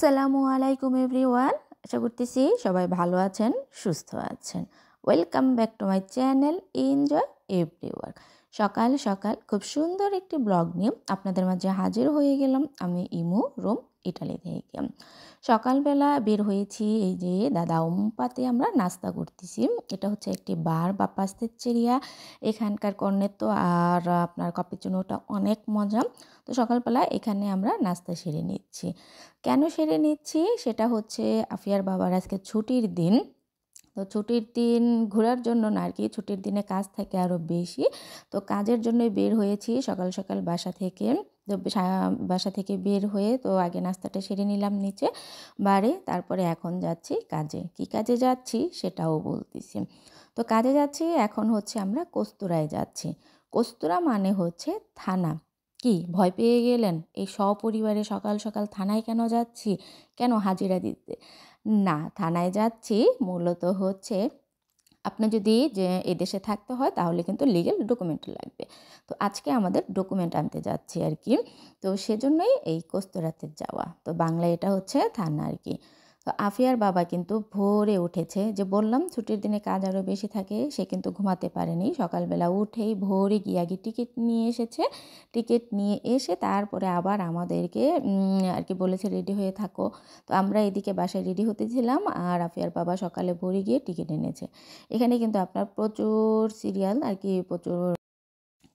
আসসালামু আলাইকুম এভরিওয়ান আশা করতেছি সবাই ভালো আছেন সুস্থ আছেন welcome back to my channel enjoy every work সকাল সকাল খুব সুন্দর একটি ব্লগ নিয়ে আপনাদের মাঝে হাজির হয়ে গেলাম আমি ইমো রোম ইটালি থেকে সকালবেলা বের হয়েছি এই যে দাদা ওম্পাতে আমরা নাস্তা করতেছি এটা হচ্ছে একটি বার বা পাস্তের চেরিয়া এখানকার কর্ণের তো আর আপনার কপিচুনোটা অনেক মজা তো সকালবেলা এখানে আমরা নাস্তা সেরে নিচ্ছি কেন সেরে নিচ্ছি সেটা হচ্ছে আফিয়ার বাবার আজকে ছুটির দিন তো ছুটির দিন ঘোরার জন্য না আর কি ছুটির দিনে কাজ থাকে আরও বেশি তো কাজের জন্যই বের হয়েছি সকাল সকাল বাসা থেকে তো বাসা থেকে বের হয়ে তো আগে নাস্তাটা সেরে নিলাম নিচে বাড়ি তারপরে এখন যাচ্ছি কাজে কি কাজে যাচ্ছি সেটাও বলতেছি তো কাজে যাচ্ছি এখন হচ্ছে আমরা কস্তুরায় যাচ্ছি কস্তুরা মানে হচ্ছে থানা কি ভয় পেয়ে গেলেন এই সপরিবারে সকাল সকাল থানায় কেন যাচ্ছি কেন হাজিরা দিতে না থানায় যাচ্ছি মূলত হচ্ছে আপনার যদি যে এদেশে থাকতে হয় তাহলে কিন্তু লিগেল ডকুমেন্ট লাগবে তো আজকে আমাদের ডকুমেন্ট আনতে যাচ্ছি আর কি তো সেজন্যই এই কস্তুরাতে যাওয়া তো বাংলায় এটা হচ্ছে থানা আর কি তো আফিয়ার বাবা কিন্তু ভোরে উঠেছে যে বললাম ছুটির দিনে কাজ আরও বেশি থাকে সে কিন্তু ঘুমাতে পারেনি সকালবেলা উঠেই ভোরে গিয়ে টিকিট নিয়ে এসেছে টিকিট নিয়ে এসে তারপরে আবার আমাদেরকে আর কি বলেছে রেডি হয়ে থাকো তো আমরা এদিকে বাসায় রেডি হতেছিলাম আর আফিয়ার বাবা সকালে ভোরে গিয়ে টিকিট এনেছে এখানে কিন্তু আপনার প্রচুর সিরিয়াল আর কি প্রচুর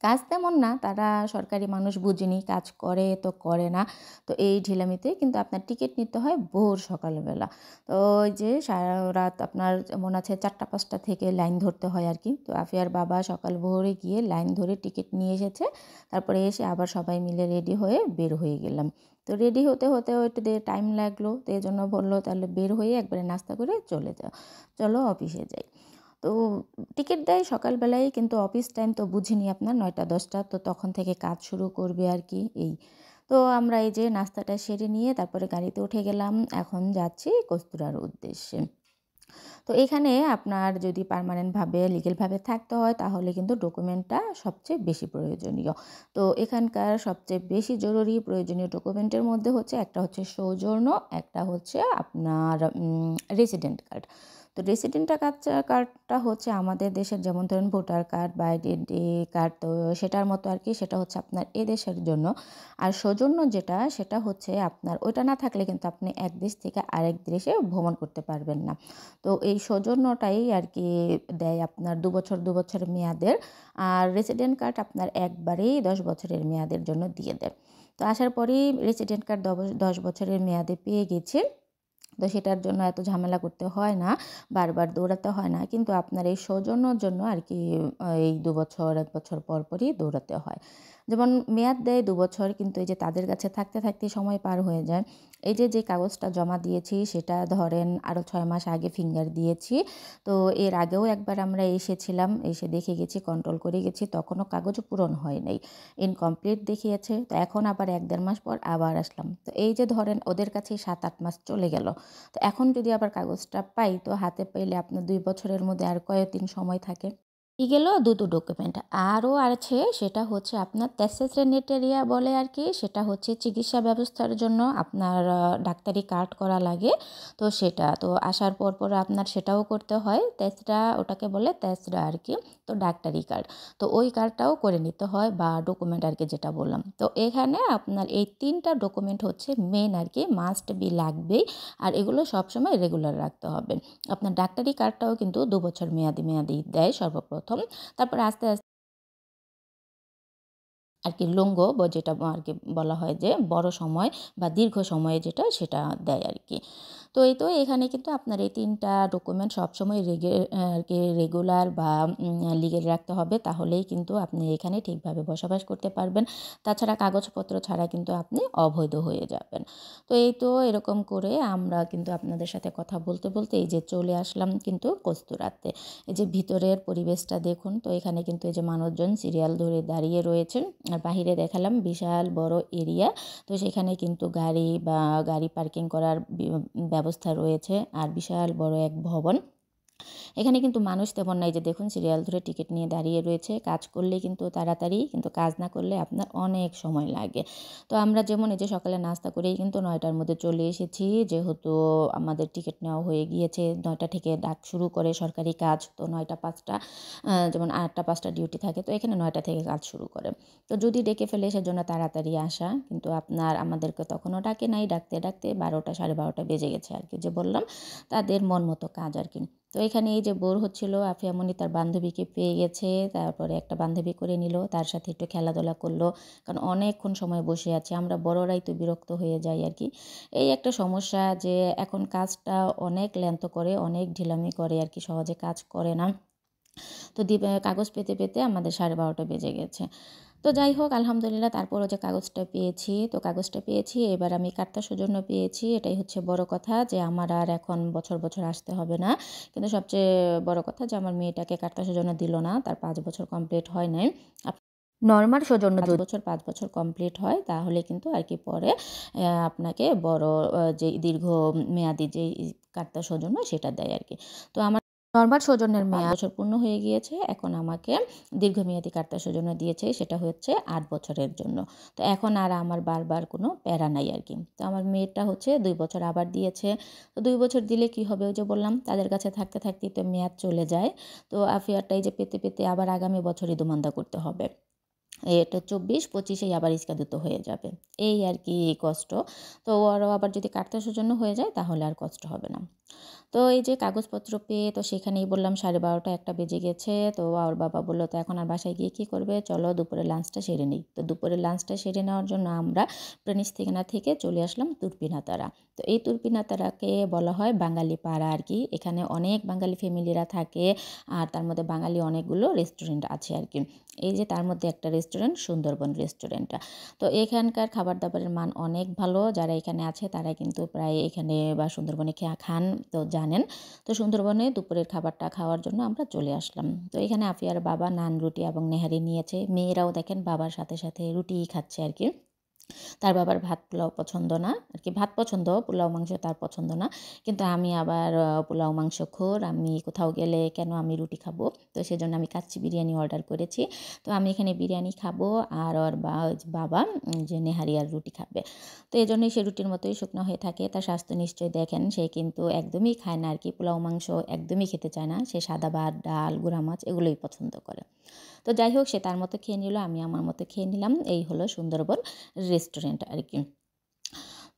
কাজ তেমন না তারা সরকারি মানুষ বুঝিনি কাজ করে তো করে না তো এই ঢিলামিতে কিন্তু আপনার টিকিট নিতে হয় ভোর সকালবেলা তো ওই যে সারা রাত আপনার মনে আছে চারটা পাঁচটা থেকে লাইন ধরতে হয় আর কি তো আফিয়ার বাবা সকাল ভোরে গিয়ে লাইন ধরে টিকিট নিয়ে এসেছে তারপরে এসে আবার সবাই মিলে রেডি হয়ে বের হয়ে গেলাম তো রেডি হতে হতে একটু টাইম লাগলো তো এই জন্য বললো তাহলে বের হয়ে একবারে নাস্তা করে চলে যাও চলো অফিসে যাই তো টিকিট দেয় সকালবেলায় কিন্তু অফিস টাইম তো বুঝিনি আপনার নয়টা দশটা তো তখন থেকে কাজ শুরু করবে আর কি এই তো আমরা এই যে নাস্তাটা সেরে নিয়ে তারপরে গাড়িতে উঠে গেলাম এখন যাচ্ছি কস্তুরার উদ্দেশ্যে তো এখানে আপনার যদি পারমানেন্টভাবে লিগেলভাবে থাকতে হয় তাহলে কিন্তু ডকুমেন্টটা সবচেয়ে বেশি প্রয়োজনীয় তো এখানকার সবচেয়ে বেশি জরুরি প্রয়োজনীয় ডকুমেন্টের মধ্যে হচ্ছে একটা হচ্ছে সৌজন্য একটা হচ্ছে আপনার রেসিডেন্ট কার্ড তো রেসিডেন্ট কার্ডটা কার্ডটা হচ্ছে আমাদের দেশের যেমন ধরেন ভোটার কার্ড বা আইডেন্টি কার্ড তো সেটার মতো আর কি সেটা হচ্ছে আপনার এ দেশের জন্য আর সৌজন্য যেটা সেটা হচ্ছে আপনার ওইটা না থাকলে কিন্তু আপনি এক দেশ থেকে আরেক দেশে ভ্রমণ করতে পারবেন না তো এই সৌজন্যটাই আর কি দেয় আপনার দু বছর দু বছর মেয়াদের আর রেসিডেন্ট কার্ড আপনার একবারেই দশ বছরের মেয়াদের জন্য দিয়ে দেয় তো আসার পরেই রেসিডেন্ট কার্ড দশ বছরের মেয়াদে পেয়ে গেছে তো সেটার জন্য এত ঝামেলা করতে হয় না বারবার দৌড়াতে হয় না কিন্তু আপনার এই সৌজন্যর জন্য আর কি এই দু বছর এক বছর পর পরই দৌড়াতে হয় যেমন মেয়াদ দেয় দু বছর কিন্তু এই যে তাদের কাছে থাকতে থাকতে সময় পার হয়ে যায় এই যে যে কাগজটা জমা দিয়েছি সেটা ধরেন আরও ছয় মাস আগে ফিঙ্গার দিয়েছি তো এর আগেও একবার আমরা এসেছিলাম এসে দেখে গেছি কন্ট্রোল করে গেছি তখনও কাগজ পূরণ হয় নাই ইনকমপ্লিট দেখিয়েছে তো এখন আবার এক দেড় মাস পর আবার আসলাম তো এই যে ধরেন ওদের কাছে সাত আট মাস চলে গেল তো এখন যদি আবার কাগজটা পাই তো হাতে পাইলে আপনার দুই বছরের মধ্যে আর দিন সময় থাকে ই গেল দুটো ডকুমেন্ট আরও আছে সেটা হচ্ছে আপনার তেসেস রেনেটেরিয়া বলে আর কি সেটা হচ্ছে চিকিৎসা ব্যবস্থার জন্য আপনার ডাক্তারি কার্ড করা লাগে তো সেটা তো আসার পর পর আপনার সেটাও করতে হয় তেসরা ওটাকে বলে তেসরা আর কি তো ডাক্তারি কার্ড তো ওই কার্ডটাও করে নিতে হয় বা ডকুমেন্ট আর কি যেটা বললাম তো এখানে আপনার এই তিনটা ডকুমেন্ট হচ্ছে মেন আর কি মাস্ট বি লাগবেই আর এগুলো সবসময় রেগুলার রাখতে হবে আপনার ডাক্তারি কার্ডটাও কিন্তু দু বছর মেয়াদি মেয়াদি দেয় সর্বপ্রথম প্রথম তারপর আস্তে আস্তে আর কি লঙ্গ বা যেটা আর কি বলা হয় যে বড় সময় বা দীর্ঘ সময়ে যেটা সেটা দেয় আর কি তো এই তো এখানে কিন্তু আপনার এই তিনটা ডকুমেন্ট সবসময় রেগে আর রেগুলার বা লিগেল রাখতে হবে তাহলেই কিন্তু আপনি এখানে ঠিকভাবে বসবাস করতে পারবেন তাছাড়া কাগজপত্র ছাড়া কিন্তু আপনি অবৈধ হয়ে যাবেন তো এই তো এরকম করে আমরা কিন্তু আপনাদের সাথে কথা বলতে বলতে এই যে চলে আসলাম কিন্তু কস্তুরাতে এই যে ভিতরের পরিবেশটা দেখুন তো এখানে কিন্তু এই যে মানুষজন সিরিয়াল ধরে দাঁড়িয়ে রয়েছেন আর বাহিরে দেখালাম বিশাল বড় এরিয়া তো সেখানে কিন্তু গাড়ি বা গাড়ি পার্কিং করার ব্যবস্থা রয়েছে আর বিশাল বড় এক ভবন এখানে কিন্তু মানুষ তেমন নাই যে দেখুন সিরিয়াল ধরে টিকিট নিয়ে দাঁড়িয়ে রয়েছে কাজ করলে কিন্তু তাড়াতাড়ি কিন্তু কাজ না করলে আপনার অনেক সময় লাগে তো আমরা যেমন এই যে সকালে নাস্তা করেই কিন্তু নয়টার মধ্যে চলে এসেছি যেহেতু আমাদের টিকিট নেওয়া হয়ে গিয়েছে নয়টা থেকে ডাক শুরু করে সরকারি কাজ তো নয়টা পাঁচটা যেমন আটটা পাঁচটা ডিউটি থাকে তো এখানে নয়টা থেকে কাজ শুরু করে তো যদি ডেকে ফেলে সেজন্য তাড়াতাড়ি আসা কিন্তু আপনার আমাদেরকে তখনও ডাকে নাই ডাকতে ডাকতে বারোটা সাড়ে বারোটা বেজে গেছে আর কি যে বললাম তাদের মন মতো কাজ আর কি তো এখানে এই যে বোর হচ্ছিল আফিয়ামনি তার বান্ধবীকে পেয়ে গেছে তারপরে একটা বান্ধবী করে নিল তার সাথে একটু খেলাধুলা করলো কারণ অনেকক্ষণ সময় বসে আছে আমরা বড়রাই তো বিরক্ত হয়ে যাই আর কি এই একটা সমস্যা যে এখন কাজটা অনেক ল্যান্ত করে অনেক ঢিলামি করে আর কি সহজে কাজ করে না তো কাগজ পেতে পেতে আমাদের সাড়ে বারোটা বেজে গেছে তো যাই হোক আলহামদুলিল্লাহ তারপরও যে কাগজটা পেয়েছি তো কাগজটা পেয়েছি এবার আমি কাটতা সৌজন্য পেয়েছি এটাই হচ্ছে বড় কথা যে আমার আর এখন বছর বছর আসতে হবে না কিন্তু সবচেয়ে বড় কথা যে আমার মেয়েটাকে কাটতা সৌজন্য দিল না তার পাঁচ বছর কমপ্লিট হয় নাই নর্মাল সৌজন্য দু বছর পাঁচ বছর কমপ্লিট হয় তাহলে কিন্তু আর কি পরে আপনাকে বড় যে দীর্ঘ মেয়াদি যে কার্তা সৌজন্য সেটা দেয় আর কি তো আমার নর্মাল সৌজন্যের মেয়াদ বছর পূর্ণ হয়ে গিয়েছে এখন আমাকে দীর্ঘমেয়াদী কার্তা সৌজন্য দিয়েছে সেটা হচ্ছে আট বছরের জন্য তো এখন আর আমার বারবার কোনো প্যারা নাই আর কি তো আমার মেয়েটা হচ্ছে দুই বছর আবার দিয়েছে তো দুই বছর দিলে কি হবে ওই যে বললাম তাদের কাছে থাকতে থাকতেই তো মেয়াদ চলে যায় তো আফিয়ারটাই যে পেতে পেতে আবার আগামী বছরই দুমান্দা করতে হবে এটা চব্বিশ পঁচিশেই আবার ইস্কা দুটো হয়ে যাবে এই আর কি কষ্ট তো ওরও আবার যদি কাটতেশোর জন্য হয়ে যায় তাহলে আর কষ্ট হবে না তো এই যে কাগজপত্র পেয়ে তো সেখানেই বললাম সাড়ে বারোটা একটা বেজে গেছে তো ওর বাবা বললো তো এখন আর বাসায় গিয়ে কী করবে চলো দুপুরে লাঞ্চটা সেরে নিই তো দুপুরে লাঞ্চটা সেরে নেওয়ার জন্য আমরা প্রেনিস থেকে না থেকে চলে আসলাম তারা তো এই তুর্পিনাতারাকে বলা হয় বাঙালি পাড়া আর কি এখানে অনেক বাঙালি ফ্যামিলিরা থাকে আর তার মধ্যে বাঙালি অনেকগুলো রেস্টুরেন্ট আছে আর কি এই যে তার মধ্যে একটা রেস্টুরেন্ট সুন্দরবন রেস্টুরেন্টটা তো এখানকার খাবার দাবারের মান অনেক ভালো যারা এখানে আছে তারা কিন্তু প্রায় এখানে বা সুন্দরবনে খান তো জানেন তো সুন্দরবনে দুপুরের খাবারটা খাওয়ার জন্য আমরা চলে আসলাম তো এখানে আফিয়ার বাবা নান রুটি এবং নেহারি নিয়েছে মেয়েরাও দেখেন বাবার সাথে সাথে রুটি খাচ্ছে আর কি তার বাবার ভাত পোলাও পছন্দ না আর কি ভাত পছন্দ পোলাও মাংস তার পছন্দ না কিন্তু আমি আবার পোলাও মাংস খোর আমি কোথাও গেলে কেন আমি রুটি খাবো তো সেজন্য আমি কাচ্চি বিরিয়ানি অর্ডার করেছি তো আমি এখানে বিরিয়ানি খাবো আর ওর বাবা যে নেহারি আর রুটি খাবে তো এই জন্যই সে রুটির মতোই শুকনো হয়ে থাকে তার স্বাস্থ্য নিশ্চয়ই দেখেন সে কিন্তু একদমই খায় না আর কি পোলাও মাংস একদমই খেতে চায় না সে সাদা ভাত ডাল গুঁড়া মাছ এগুলোই পছন্দ করে তো যাই হোক সে তার মতো খেয়ে নিল আমি আমার মতো খেয়ে নিলাম এই হলো সুন্দরবন রেস্টুরেন্ট আর কি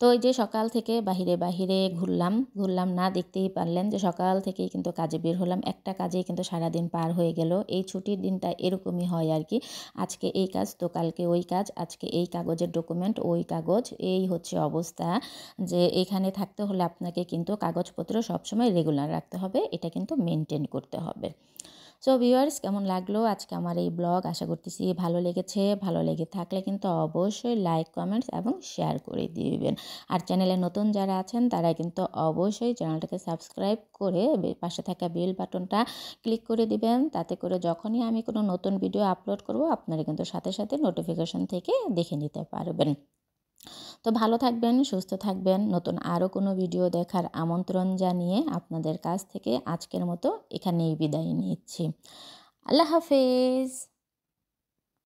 তো ওই যে সকাল থেকে বাহিরে বাহিরে ঘুরলাম ঘুরলাম না দেখতেই পারলেন যে সকাল থেকেই কিন্তু কাজে বের হলাম একটা কাজেই কিন্তু সারাদিন পার হয়ে গেল এই ছুটির দিনটা এরকমই হয় আর কি আজকে এই কাজ তো কালকে ওই কাজ আজকে এই কাগজের ডকুমেন্ট ওই কাগজ এই হচ্ছে অবস্থা যে এখানে থাকতে হলে আপনাকে কিন্তু কাগজপত্র সবসময় রেগুলার রাখতে হবে এটা কিন্তু মেনটেন করতে হবে সো ভিউয়ার্স কেমন লাগলো আজকে আমার এই ব্লগ আশা করতেছি ভালো লেগেছে ভালো লেগে থাকলে কিন্তু অবশ্যই লাইক কমেন্টস এবং শেয়ার করে দিবেন আর চ্যানেলে নতুন যারা আছেন তারা কিন্তু অবশ্যই চ্যানেলটাকে সাবস্ক্রাইব করে পাশে থাকা বেল বাটনটা ক্লিক করে দিবেন তাতে করে যখনই আমি কোনো নতুন ভিডিও আপলোড করব আপনারা কিন্তু সাথে সাথে নোটিফিকেশন থেকে দেখে নিতে পারবেন তো ভালো থাকবেন সুস্থ থাকবেন নতুন আরও কোনো ভিডিও দেখার আমন্ত্রণ জানিয়ে আপনাদের কাছ থেকে আজকের মতো এখানেই বিদায় নিচ্ছি আল্লাহ হাফেজ